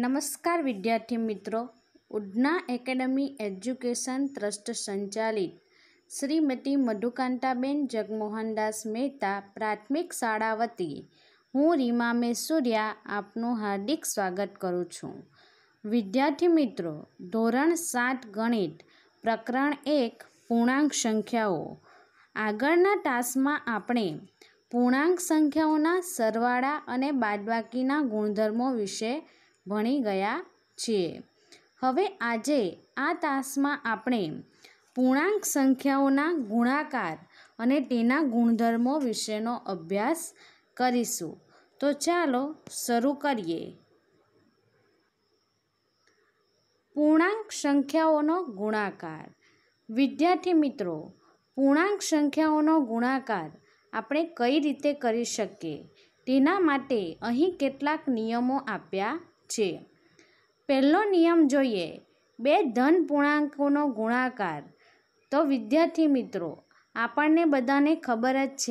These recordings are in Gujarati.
નમસ્કાર વિદ્યાર્થી મિત્રો ઉડના એકેડમી એજ્યુકેશન ટ્રસ્ટ સંચાલિત શ્રીમતી મધુકાંતાબેન જગમોહનદાસ મહેતા પ્રાથમિક શાળા વતી હું રીમા મેસુરિયા આપનું હાર્દિક સ્વાગત કરું છું વિદ્યાર્થી મિત્રો ધોરણ સાત ગણિત પ્રકરણ એક પૂર્ણાંક સંખ્યાઓ આગળના ટાસ્કમાં આપણે પૂર્ણાંક સંખ્યાઓના સરવાળા અને બાદબાકીના ગુણધર્મો વિશે ભણી ગયા છીએ હવે આજે આ તાસમાં આપણે પૂર્ણાંક સંખ્યાઓના ગુણાકાર અને તેના ગુણધર્મો વિશેનો અભ્યાસ કરીશું તો ચાલો શરૂ કરીએ પૂર્ણાંક સંખ્યાઓનો ગુણાકાર વિદ્યાર્થી મિત્રો પૂર્ણાંક સંખ્યાઓનો ગુણાકાર આપણે કઈ રીતે કરી શકીએ તેના માટે અહીં કેટલાક નિયમો આપ્યા છે પહેલો નિયમ જોઈએ બે ધન પૂર્ણાંકોનો ગુણાકાર તો વિદ્યાર્થી મિત્રો આપણને બધાને ખબર જ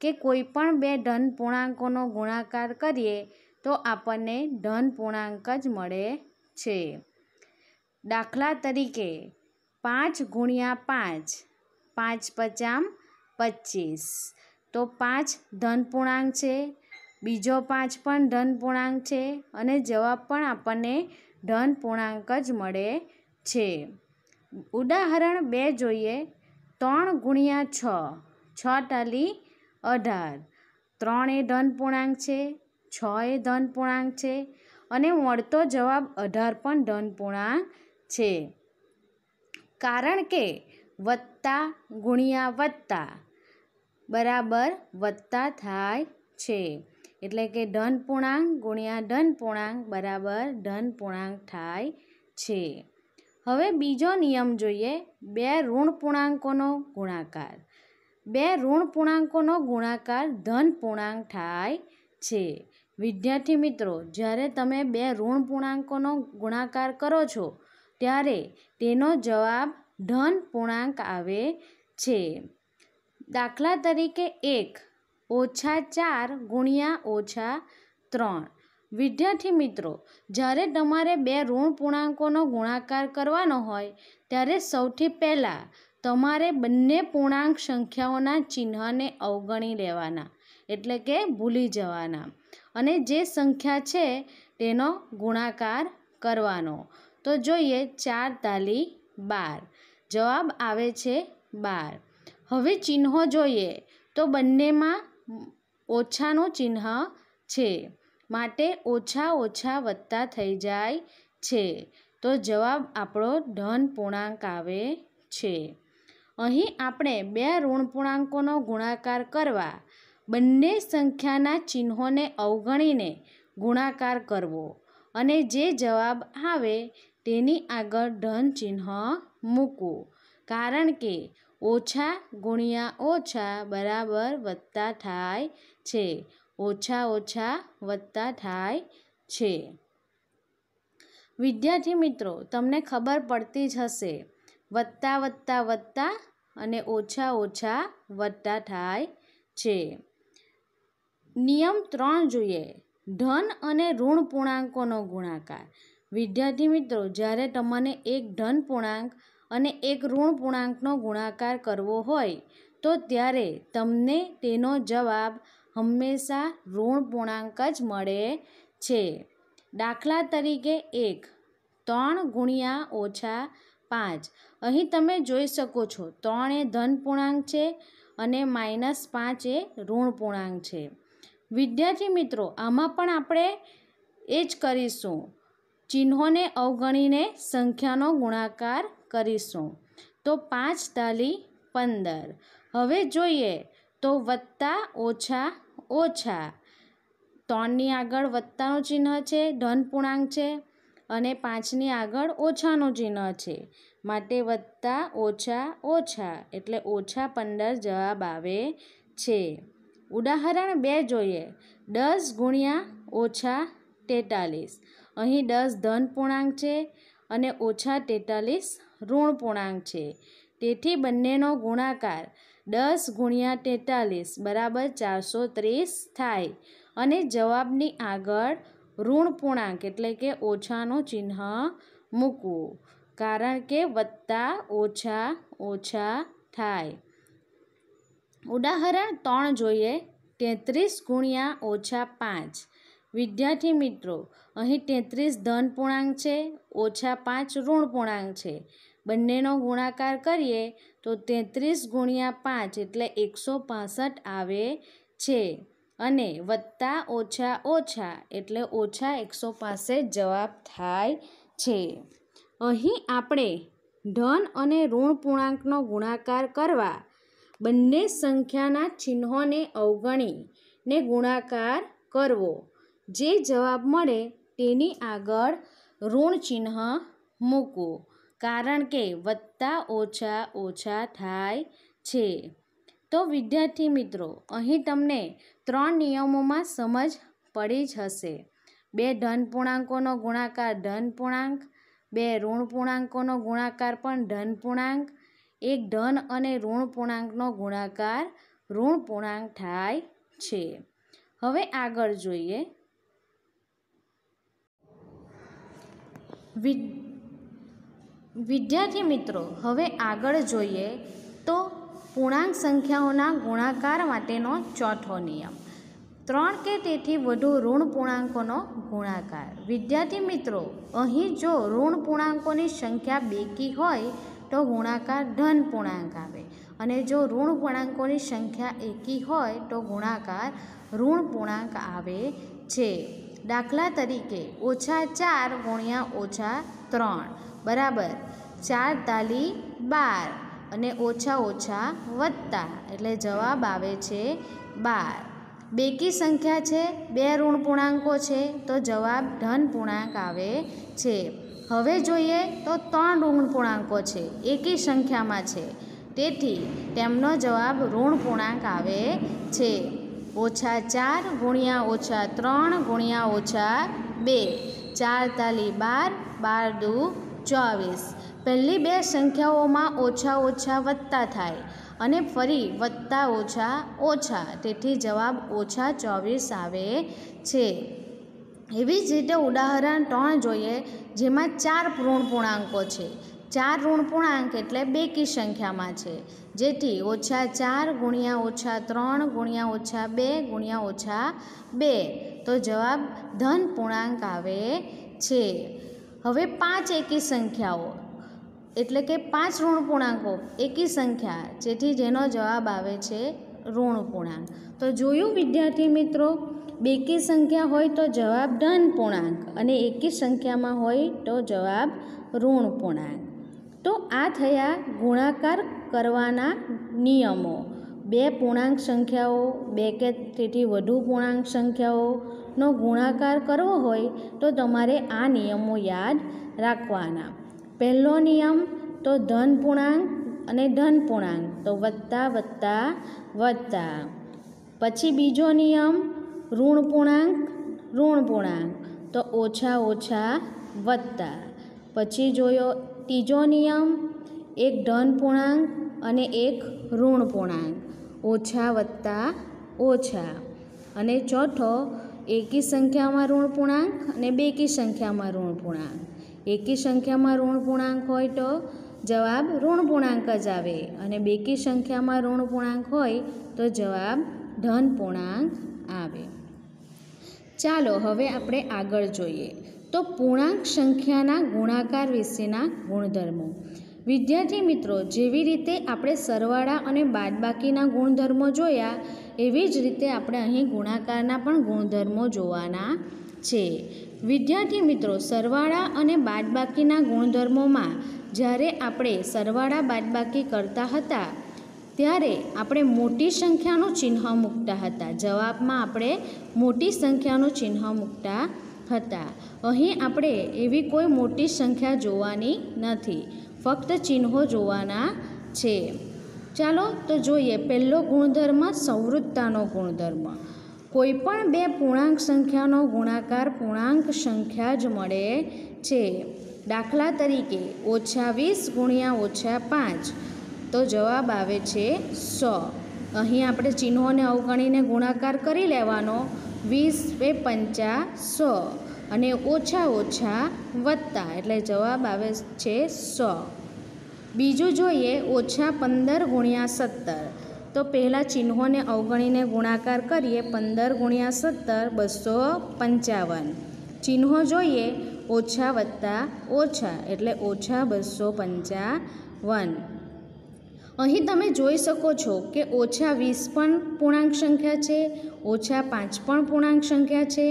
છે કે કોઈ પણ બે ધન પૂર્ણાંકોનો ગુણાકાર કરીએ તો આપણને ધન પૂર્ણાંક જ મળે છે દાખલા તરીકે પાંચ ગુણ્યા પાંચ પાંચ પચામ પચીસ તો પાંચ ધન પૂર્ણાંક છે બીજો પાંચ પણ ધન પૂર્ણાંક છે અને જવાબ પણ આપણને ધન પૂર્ણાંક જ મળે છે ઉદાહરણ બે જોઈએ ત્રણ ગુણ્યા છ છ તાલી અઢાર ત્રણ એ ધન પૂર્ણાંક છે છ એ ધન પૂર્ણાંક છે અને મળતો જવાબ અઢાર પણ ધન પૂર્ણાંક છે કારણ કે વત્તા ગુણ્યા વત્તા બરાબર વત્તા થાય છે એટલે કે ધન પૂર્ણાંક ગુણ્યા ધન પૂર્ણાંક બરાબર ધન પૂર્ણાંક થાય છે હવે બીજો નિયમ જોઈએ બે ઋણ પૂર્ણાંકોનો ગુણાકાર બે ઋણ પૂર્ણાંકોનો ગુણાકાર ધન પૂર્ણાંક થાય છે વિદ્યાર્થી મિત્રો જ્યારે તમે બે ઋણ પૂર્ણાંકોનો ગુણાકાર કરો છો ત્યારે તેનો જવાબ ધન પૂર્ણાંક આવે છે દાખલા તરીકે એક ઓછા ચાર ગુણ્યા ઓછા ત્રણ વિદ્યાર્થી મિત્રો જ્યારે તમારે બે ઋણ પૂર્ણાંકોનો ગુણાકાર કરવાનો હોય ત્યારે સૌથી પહેલાં તમારે બંને પૂર્ણાંક સંખ્યાઓના ચિહ્નને અવગણી લેવાના એટલે કે ભૂલી જવાના અને જે સંખ્યા છે તેનો ગુણાકાર કરવાનો તો જોઈએ ચાર તાલી બાર જવાબ આવે છે બાર હવે ચિહ્નો જોઈએ તો બંનેમાં ઓછાનું ચિહ્ન છે માટે ઓછા ઓછા વધતા થઈ જાય છે તો જવાબ આપણો ધન પૂર્ણાંક આવે છે અહીં આપણે બે ઋણ પૂર્ણાંકોનો ગુણાકાર કરવા બંને સંખ્યાના ચિહ્નોને અવગણીને ગુણાકાર કરવો અને જે જવાબ આવે તેની આગળ ધન ચિહ્ન મૂકવું કારણ કે ઓછા ગુણ્યા ઓછા બરાબર વત્તા થાય છે ઓછા ઓછા વત્તા થાય છે વિદ્યાર્થી મિત્રો તમને ખબર પડતી જ હશે વત્તા વત્તા વત્તા અને ઓછા ઓછા વત્તા થાય છે નિયમ ત્રણ જોઈએ ધન અને ઋણ પૂર્ણાંકોનો ગુણાકાર વિદ્યાર્થી મિત્રો જ્યારે તમને એક ધન પૂર્ણાંક અને એક ઋણ પૂર્ણાંકનો ગુણાકાર કરવો હોય તો ત્યારે તમને તેનો જવાબ હંમેશા ઋણ પૂર્ણાંક જ મળે છે દાખલા તરીકે એક ત્રણ ગુણ્યા ઓછા પાંચ અહીં તમે જોઈ શકો છો ત્રણ એ ધન પૂર્ણાંક છે અને માઇનસ પાંચ એ ઋણ પૂર્ણાંક છે વિદ્યાર્થી મિત્રો આમાં પણ આપણે એ જ કરીશું ચિહ્નોને અવગણીને સંખ્યાનો ગુણાકાર કરીશું તો પાંચ તાલી પંદર હવે જોઈએ તો વત્તા ઓછા ઓછા ત્રણની આગળ વત્તાનું ચિહ્ન છે ધન પૂર્ણાંક છે અને પાંચની આગળ ઓછાનું ચિહ્ન છે માટે વત્તા ઓછા ઓછા એટલે ઓછા પંદર જવાબ આવે છે ઉદાહરણ બે જોઈએ દસ ગુણ્યા ઓછા તેતાલીસ અહીં દસ ધન પૂર્ણાંક છે અને ઓછા તેતાલીસ ઋણ પૂર્ણાંક છે તેથી બંનેનો ગુણાકાર દસ ગુણ્યા તેતાલીસ બરાબર ચારસો ત્રીસ થાય અને જવાબની આગળ ઋણ પૂર્ણાંક એટલે કે ઓછાનું ચિહ્ન મૂકવું કારણ કે વત્તા ઓછા ઓછા થાય ઉદાહરણ ત્રણ જોઈએ તેત્રીસ ગુણ્યા ઓછા પાંચ વિદ્યાર્થી મિત્રો અહીં તેત્રીસ ધન પૂર્ણાંક છે ઓછા પાંચ ઋણ પૂર્ણાંક છે બંનેનો ગુણાકાર કરીએ તો તેત્રીસ ગુણ્યા પાંચ એટલે એકસો પાસઠ આવે છે અને વત્તા ઓછા ઓછા એટલે ઓછા એકસો પાસે જવાબ થાય છે અહીં આપણે ધન અને ઋણ પૂર્ણાંકનો ગુણાકાર કરવા બંને સંખ્યાના ચિહ્નોને અવગણીને ગુણાકાર કરવો જે જવાબ મળે તેની આગળ ઋણ ચિહ્ન મૂકો કારણ કે વત્તા ઓછા ઓછા થાય છે તો વિદ્યાર્થી મિત્રો અહીં તમને ત્રણ નિયમોમાં સમજ પડી જ હશે બે ધન પૂર્ણાંકોનો ગુણાકાર ધન પૂર્ણાંક બે ઋણ પૂર્ણાંકોનો ગુણાકાર પણ ધન પૂર્ણાંક એક ધન અને ઋણ પૂર્ણાંકનો ગુણાકાર ઋણ પૂર્ણાંક થાય છે હવે આગળ જોઈએ વિદ્યાર્થી મિત્રો હવે આગળ જોઈએ તો પૂર્ણાંક સંખ્યાઓના ગુણાકાર માટેનો ચોથો નિયમ ત્રણ કે તેથી વધુ ઋણ પૂર્ણાંકોનો ગુણાકાર વિદ્યાર્થી મિત્રો અહીં જો ઋણ પૂર્ણાંકોની સંખ્યા બેકી હોય તો ગુણાકાર ધન પૂર્ણાંક આવે અને જો ઋણ પૂર્ણાંકોની સંખ્યા એકી હોય તો ગુણાકાર ઋણ પૂર્ણાંક આવે છે દાખલા તરીકે ઓછા ચાર ગુણ્યા ઓછા ત્રણ બરાબર ચાર તાલી બાર અને ઓછા ઓછા વત્તા એટલે જવાબ આવે છે બાર બેકી સંખ્યા છે બે ઋણ પૂર્ણાંકો છે તો જવાબ ધન પૂર્ણાંક આવે છે હવે જોઈએ તો ત્રણ ઋણ પૂર્ણાંકો છે એકી સંખ્યામાં છે તેથી તેમનો જવાબ ઋણ પૂર્ણાંક આવે છે ઓછા ચાર ગુણ્યા ઓછા ત્રણ ગુણ્યા ઓછા બે ચાર તાલી બાર બાર દુ ચોવીસ પહેલી બે સંખ્યાઓમાં ઓછા ઓછા વધતા થાય અને ફરી વધતા ઓછા ઓછા તેથી જવાબ ઓછા ચોવીસ આવે છે એવી જ રીતે ઉદાહરણ ત્રણ જોઈએ જેમાં ચાર પૂર્ણ પૂર્ણાંકો છે ચાર ઋણપૂર્ણાંક એટલે બેકી સંખ્યામાં છે જેથી ઓછા ચાર ગુણ્યા ઓછા ત્રણ ગુણ્યા ઓછા બે ગુણ્યા ઓછા બે તો જવાબ ધન પૂર્ણાંક આવે છે હવે પાંચ એકી સંખ્યાઓ એટલે કે પાંચ ઋણપૂર્ણાંકો એકી સંખ્યા જેથી જેનો જવાબ આવે છે ઋણપૂર્ણાંક તો જોયું વિદ્યાર્થી મિત્રો બેકી સંખ્યા હોય તો જવાબ ધન પૂર્ણાંક અને એકી સંખ્યામાં હોય તો જવાબ ઋણ પૂર્ણાંક તો આ થયા ગુણાકાર કરવાના નિયમો બે પૂર્ણાંક સંખ્યાઓ બે કે તેથી વધુ પૂર્ણાંક સંખ્યાઓનો ગુણાકાર કરવો હોય તો તમારે આ નિયમો યાદ રાખવાના પહેલો નિયમ તો ધન પૂર્ણાંક અને ધન પૂર્ણાંક તો વધતા વધતા વધતા પછી બીજો નિયમ ઋણ પૂર્ણાંક ઋણ પૂર્ણાંક તો ઓછા ઓછા વધતા પછી જોયો ત્રીજો નિયમ એક ધન પૂર્ણાંક અને એક ઋણ પૂર્ણાંક ઓછા વત્તા ઓછા અને ચોથો એકી સંખ્યામાં ઋણ પૂર્ણાંક અને બેકી સંખ્યામાં ઋણ પૂર્ણાંક એકી સંખ્યામાં ઋણ પૂર્ણાંક હોય તો જવાબ ઋણ પૂર્ણાંક જ આવે અને બેકી સંખ્યામાં ઋણ પૂર્ણાંક હોય તો જવાબ ધન પૂર્ણાંક આવે ચાલો હવે આપણે આગળ જોઈએ તો પૂર્ણાંક સંખ્યાના ગુણાકાર વિશેના ગુણધર્મો વિદ્યાર્થી મિત્રો જેવી રીતે આપણે સરવાળા અને બાદબાકીના ગુણધર્મો જોયા એવી જ રીતે આપણે અહીં ગુણાકારના પણ ગુણધર્મો જોવાના છે વિદ્યાર્થી મિત્રો સરવાળા અને બાદબાકીના ગુણધર્મોમાં જ્યારે આપણે સરવાળા બાદબાકી કરતા હતા ત્યારે આપણે મોટી સંખ્યાનું ચિહ્ન મૂકતા હતા જવાબમાં આપણે મોટી સંખ્યાનું ચિહ્ન મૂકતા હતા અહીં આપણે એવી કોઈ મોટી સંખ્યા જોવાની નથી ફક્ત ચિહ્નો જોવાના છે ચાલો તો જોઈએ પહેલો ગુણધર્મ સંવૃત્તાનો ગુણધર્મ કોઈપણ બે પૂર્ણાંક સંખ્યાનો ગુણાકાર પૂર્ણાંક સંખ્યા જ મળે છે દાખલા તરીકે ઓછા વીસ ગુણ્યા ઓછા પાંચ તો જવાબ આવે છે સો અહીં આપણે ચિહ્નોને અવગણીને ગુણાકાર કરી લેવાનો વીસ બે પંચા સો અને ઓછા ઓછા વત્તા એટલે જવાબ આવે છે સો બીજું જોઈએ ઓછા પંદર ગુણ્યા સત્તર તો પહેલાં ચિહ્નોને અવગણીને ગુણાકાર કરીએ પંદર ગુણ્યા સત્તર બસો પંચાવન ચિહ્નો જોઈએ ઓછા વત્તા ઓછા એટલે ઓછા બસો પંચાવન અહીં તમે જોઈ શકો છો કે ઓછા વીસ પણ પૂર્ણાંક સંખ્યા છે ઓછા પાંચ પણ પૂર્ણાંક સંખ્યા છે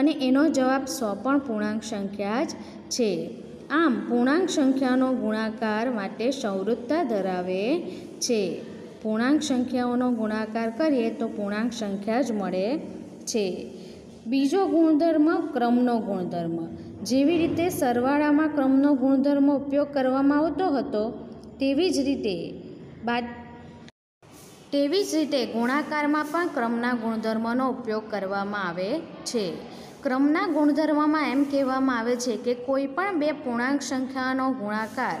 અને એનો જવાબ સો પણ પૂર્ણાંક સંખ્યા જ છે આમ પૂર્ણાંક સંખ્યાનો ગુણાકાર માટે સંવૃત્તા ધરાવે છે પૂર્ણાંક સંખ્યાઓનો ગુણાકાર કરીએ તો પૂર્ણાંક સંખ્યા જ મળે છે બીજો ગુણધર્મ ક્રમનો ગુણધર્મ જેવી રીતે સરવાળામાં ક્રમનો ગુણધર્મ ઉપયોગ કરવામાં આવતો હતો તેવી જ રીતે બાદ તેવી જ રીતે ગુણાકારમાં પણ ક્રમના ગુણધર્મનો ઉપયોગ કરવામાં આવે છે ક્રમના ગુણધર્મમાં એમ કહેવામાં આવે છે કે કોઈ પણ બે પૂર્ણાંક સંખ્યાનો ગુણાકાર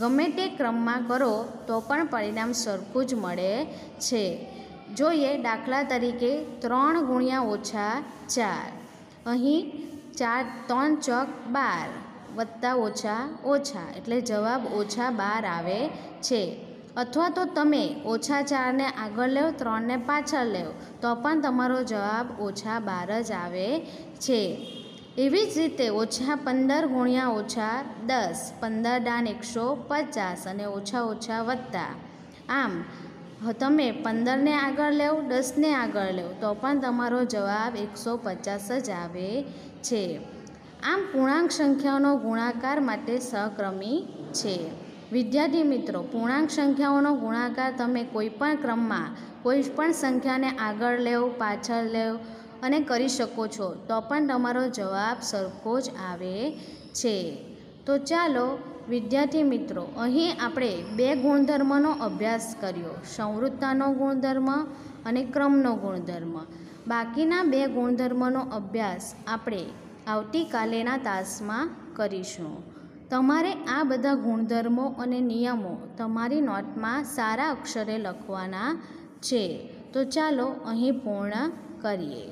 ગમે તે ક્રમમાં કરો તો પણ પરિણામ સરખું જ મળે છે જોઈએ દાખલા તરીકે ત્રણ ગુણ્યા ઓછા ચાર અહીં ચાર ત્રણ ચોક બાર વત્તા ઓછા ઓછા એટલે જવાબ ઓછા બાર આવે છે અથવા તો તમે ઓછા ચારને આગળ લેવ ત્રણને પાછળ લો તો પણ તમારો જવાબ ઓછા બાર જ આવે છે એવી જ રીતે ઓછા પંદર ગુણ્યા ઓછા દસ પંદર ડાન એકસો પચાસ અને ઓછા ઓછા વત્તા આમ તમે પંદરને આગળ લેવ દસને આગળ લેવ તો પણ તમારો જવાબ એકસો પચાસ જ આવે છે આમ પૂર્ણાંક સંખ્યાઓનો ગુણાકાર માટે સહક્રમી છે વિદ્યાર્થી મિત્રો પૂર્ણાંક સંખ્યાઓનો ગુણાકાર તમે કોઈપણ ક્રમમાં કોઈ પણ સંખ્યાને આગળ લેવ પાછળ લેવ અને કરી શકો છો તો પણ તમારો જવાબ સરખો જ આવે છે તો ચાલો વિદ્યાર્થી મિત્રો અહીં આપણે બે ગુણધર્મનો અભ્યાસ કર્યો સંવૃત્તાનો ગુણધર્મ અને ક્રમનો ગુણધર્મ બાકીના બે ગુણધર્મનો અભ્યાસ આપણે આવતીકાલેના તાસમાં કરીશું તમારે આ બધા ગુણધર્મો અને નિયમો તમારી નોટમાં સારા અક્ષરે લખવાના છે તો ચાલો અહીં પૂર્ણ કરીએ